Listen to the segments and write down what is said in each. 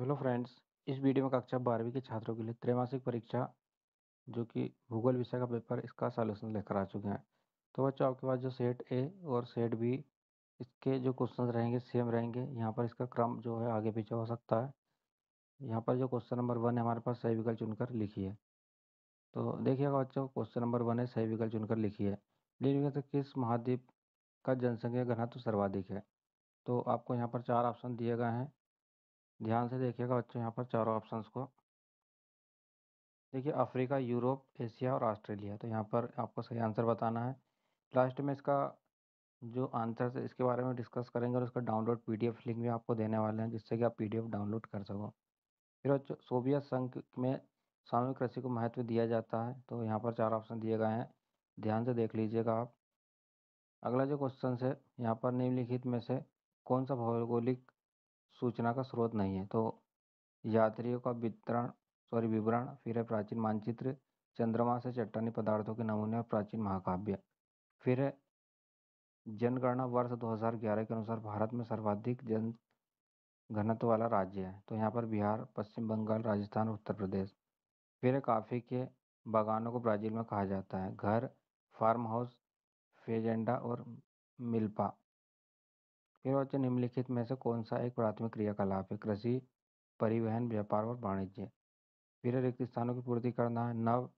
hello friends इस video में कक्षा बारहवीं के छात्रों के लिए त्रैमासिक परीक्षा जो कि भूगोल विषय का पेपर इसका सॉल्यूशन लेकर आ चुके हैं तो बच्चों आपके पास जो सेट ए और सेट बी इसके जो क्वेश्चन रहेंगे सेम रहेंगे यहाँ पर इसका क्रम जो है आगे पीछे हो सकता है यहाँ पर जो क्वेश्चन नंबर वन है हमारे पास सही विकल्प चुनकर लिखी है तो देखिएगा बच्चों क्वेश्चन नंबर वन है सही विकल्प चुनकर है लिखिए तो किस महाद्वीप का जनसंख्या घनत्व सर्वाधिक है तो आपको यहाँ पर चार ऑप्शन दिए गए हैं ध्यान से देखिएगा बच्चों यहाँ पर चारों ऑप्शंस को देखिए अफ्रीका यूरोप एशिया और ऑस्ट्रेलिया तो यहाँ पर आपको सही आंसर बताना है लास्ट में इसका जो आंसर है इसके बारे में डिस्कस करेंगे और उसका डाउनलोड पीडीएफ लिंक भी आपको देने वाले हैं जिससे कि आप पीडीएफ डाउनलोड कर सको फिर बच्चों सोवियत संघ में सामूहिक कृषि को महत्व दिया जाता है तो यहाँ पर चार ऑप्शन दिए गए हैं ध्यान से देख लीजिएगा आप अगला जो क्वेश्चन है यहाँ पर निम्नलिखित में से कौन सा भौगोलिक सूचना का स्रोत नहीं है तो यात्रियों का वितरण सॉरी विवरण फिर है प्राचीन मानचित्र चंद्रमा से चट्टानी पदार्थों के नमूने और प्राचीन महाकाव्य फिर है जनगणना वर्ष 2011 के अनुसार भारत में सर्वाधिक जन घनत्व वाला राज्य है तो यहाँ पर बिहार पश्चिम बंगाल राजस्थान उत्तर प्रदेश फिर काफ़ी के बागानों को ब्राज़ील में कहा जाता है घर फार्म हाउस फेजेंडा और मिल्पा निर्वाचन निम्नलिखित में से कौन सा एक प्राथमिक क्रियाकलाप है कृषि परिवहन व्यापार और वाणिज्य फिर रिक्त स्थानों की पूर्ति करना है नव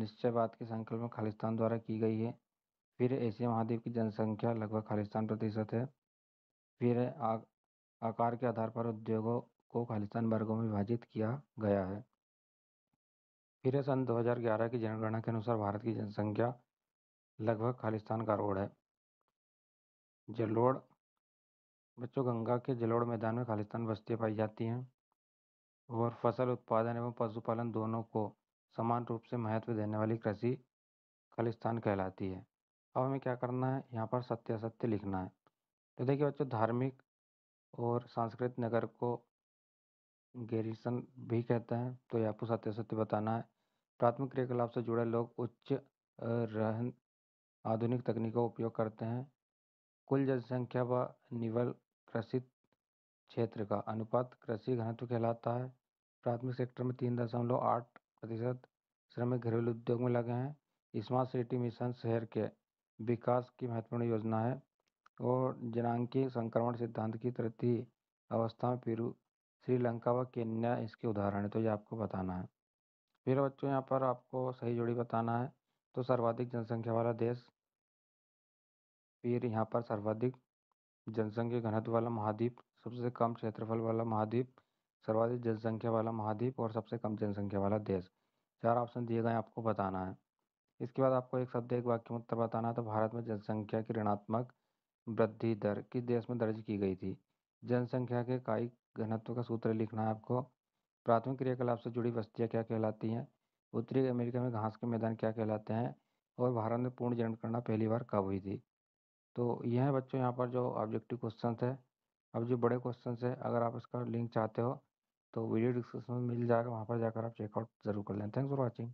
निश्चयवाद के संकल्प में खालिस्तान द्वारा की गई है फिर एशिया महाद्वीप की जनसंख्या लगभग खालिस्तान प्रतिशत है फिर आकार के आधार पर उद्योगों को खालिस्तान वर्गों में विभाजित किया गया है फिर सन 2011 की जनगणना के अनुसार भारत की जनसंख्या लगभग खालिस्तान का रोड है जलोड़ बच्चों गंगा के जलोढ़ मैदान में खालिस्तान बस्तियाँ पाई जाती हैं और फसल उत्पादन एवं पशुपालन दोनों को समान रूप से महत्व देने वाली कृषि खालिस्तान कहलाती है अब हमें क्या करना है यहाँ पर सत्य असत्य लिखना है तो देखिए बच्चों धार्मिक और सांस्कृतिक नगर को गैरिसन भी कहते हैं तो यहाँ पर सत्य सत्य बताना है प्राथमिक क्रियाकलाप से जुड़े लोग उच्च रहन आधुनिक तकनीकों का उपयोग करते हैं कुल जनसंख्या व निवल कृषित क्षेत्र का अनुपात कृषि घनत्व कहलाता है प्राथमिक सेक्टर में तीन दशमलव आठ प्रतिशत श्रमिक घरेलू उद्योग में लगे हैं स्मार्ट सिटी मिशन शहर के विकास की महत्वपूर्ण योजना है और जनांकी संक्रमण सिद्धांत की तृतीय अवस्था में पेरू श्रीलंका व केन्या इसके उदाहरण है तो ये आपको बताना है फिर बच्चों यहाँ पर आपको सही जोड़ी बताना है तो सर्वाधिक जनसंख्या वाला देश फिर यहाँ पर सर्वाधिक जनसंख्या घनत्व वाला महाद्वीप सबसे कम क्षेत्रफल वाला महाद्वीप सर्वाधिक जनसंख्या वाला महाद्वीप और सबसे कम जनसंख्या वाला देश चार ऑप्शन दिए गए आपको बताना है इसके बाद आपको एक शब्द एक वाक्य में उत्तर बताना है तो भारत में जनसंख्या की ऋणात्मक वृद्धि दर किस देश में दर्ज की गई थी जनसंख्या के कायिक घनत्व का सूत्र लिखना है आपको प्राथमिक क्रियाकलाप से जुड़ी बस्तियाँ क्या कहलाती हैं उत्तरी अमेरिका में घास के मैदान क्या कहलाते हैं और भारत में पूर्ण जनगणना पहली बार कब हुई थी तो यह बच्चों यहाँ पर जो ऑब्जेक्टिव क्वेश्चन है अब जो बड़े क्वेश्चन है अगर आप इसका लिंक चाहते हो तो वीडियो डिस्क्रिप्शन में मिल जाएगा वहाँ पर जाकर आप चेकआउट जरूर कर लें थैंक्स फॉर वॉचिंग